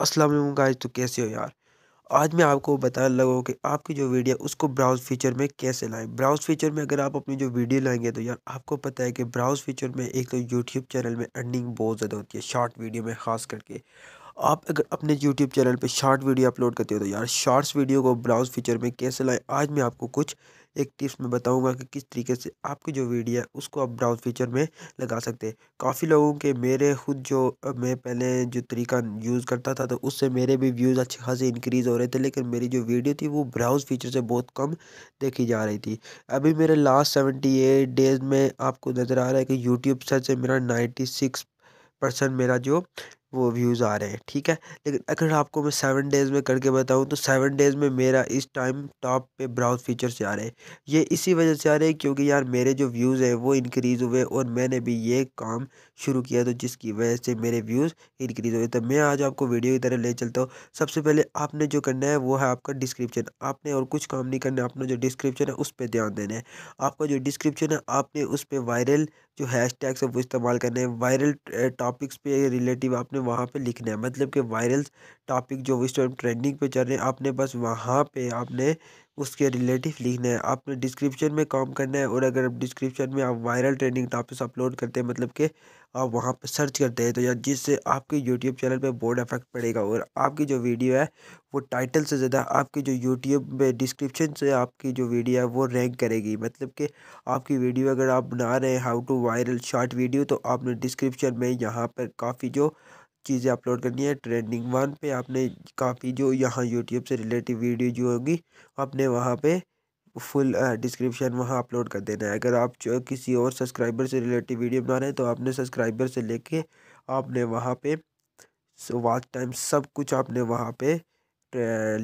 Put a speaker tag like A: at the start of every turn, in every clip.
A: Aslam guys तो कैसे हो यार आज मैं आपको बताने लगा हूँ कि आपकी जो वीडियो उसको ब्राउज़ फीचर में कैसे लाएं ब्राउज़ फीचर में अगर आप अपनी जो वीडियो लाएंगे तो यार आपको पता है कि ब्राउज़ फीचर में एक तो यूट्यूब चैनल में अर्निंग बहुत ज़्यादा होती है शॉर्ट वीडियो में ख़ास करके आप अगर अपने YouTube चैनल पे शॉर्ट वीडियो अपलोड करते हो तो यार शॉर्ट्स वीडियो को ब्राउज फीचर में कैसे लाएं आज मैं आपको कुछ एक टिप्स में बताऊंगा कि किस तरीके से आपकी जो वीडियो है उसको आप ब्राउज फीचर में लगा सकते हैं काफ़ी लोगों के मेरे खुद जो मैं पहले जो तरीका यूज़ करता था तो उससे मेरे भी व्यूज़ अच्छे खासे इंक्रीज़ हो रहे थे लेकिन मेरी जो वीडियो थी वो ब्राउज फीचर से बहुत कम देखी जा रही थी अभी मेरे लास्ट सेवेंटी एट डेज़ में आपको नज़र आ रहा है कि यूट्यूब से मेरा नाइन्टी सिक्स परसेंट मेरा जो वो व्यूज़ आ रहे हैं ठीक है लेकिन अगर आपको मैं सेवन डेज़ में करके बताऊँ तो सेवन डेज़ में मेरा इस टाइम टॉप पे ब्राउज फीचर से आ रहे हैं ये इसी वजह से आ रहे हैं क्योंकि यार मेरे जो व्यूज़ हैं वो इंक्रीज़ हुए और मैंने भी ये काम शुरू किया तो जिसकी वजह से मेरे व्यूज़ इंक्रीज़ हुए तो मैं आज आपको वीडियो की तरह ले चलता हूँ सबसे पहले आपने जो करना है वो है आपका डिस्क्रिप्शन आपने और कुछ काम नहीं करना आपने जो डिस्क्रिप्शन है उस पर ध्यान देना है आपका जो डिस्क्रिप्शन है आपने उस पर वायरल जो हैश टैग्स है वो इस्तेमाल करने हैं वायरल टॉपिक्स पे रिलेटिव आपने वहाँ पे लिखना है मतलब कि वायरल टॉपिक जो इस टाइम ट्रेंडिंग पे चल रहे हैं आपने बस वहाँ पे आपने उसके रिलेटिव लिखना है आपने डिस्क्रिप्शन में काम करना है और अगर आप डिस्क्रिप्शन में आप वायरल ट्रेंडिंग टॉपिक्स अपलोड करते हैं मतलब कि आप वहाँ पर सर्च करते हैं तो या जिससे आपके यूट्यूब चैनल पर बोर्ड इफेक्ट पड़ेगा और आपकी जो वीडियो है वो टाइटल से ज़्यादा आपकी जो यूट्यूब में डिस्क्रिप्शन से आपकी जो वीडियो है वो रैंक करेगी मतलब कि आपकी वीडियो अगर आप बना रहे हैं how to viral short video तो आपने डिस्क्रिप्शन में यहाँ पर काफ़ी जो चीज़ें अपलोड करनी है ट्रेंडिंग वन पे आपने काफ़ी जो यहाँ यूट्यूब से रिलेटिव वीडियो जो होगी आपने वहाँ पे फुल डिस्क्रिप्शन वहाँ अपलोड कर देना है अगर आप किसी और सब्सक्राइबर से रिलेटिव वीडियो बना रहे हैं तो आपने सब्सक्राइबर से लेके आपने वहाँ पे वाच टाइम सब कुछ आपने वहाँ पे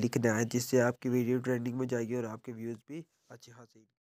A: लिखना है जिससे आपकी वीडियो ट्रेंडिंग में जाएगी और आपके व्यूज़ भी अच्छे खासे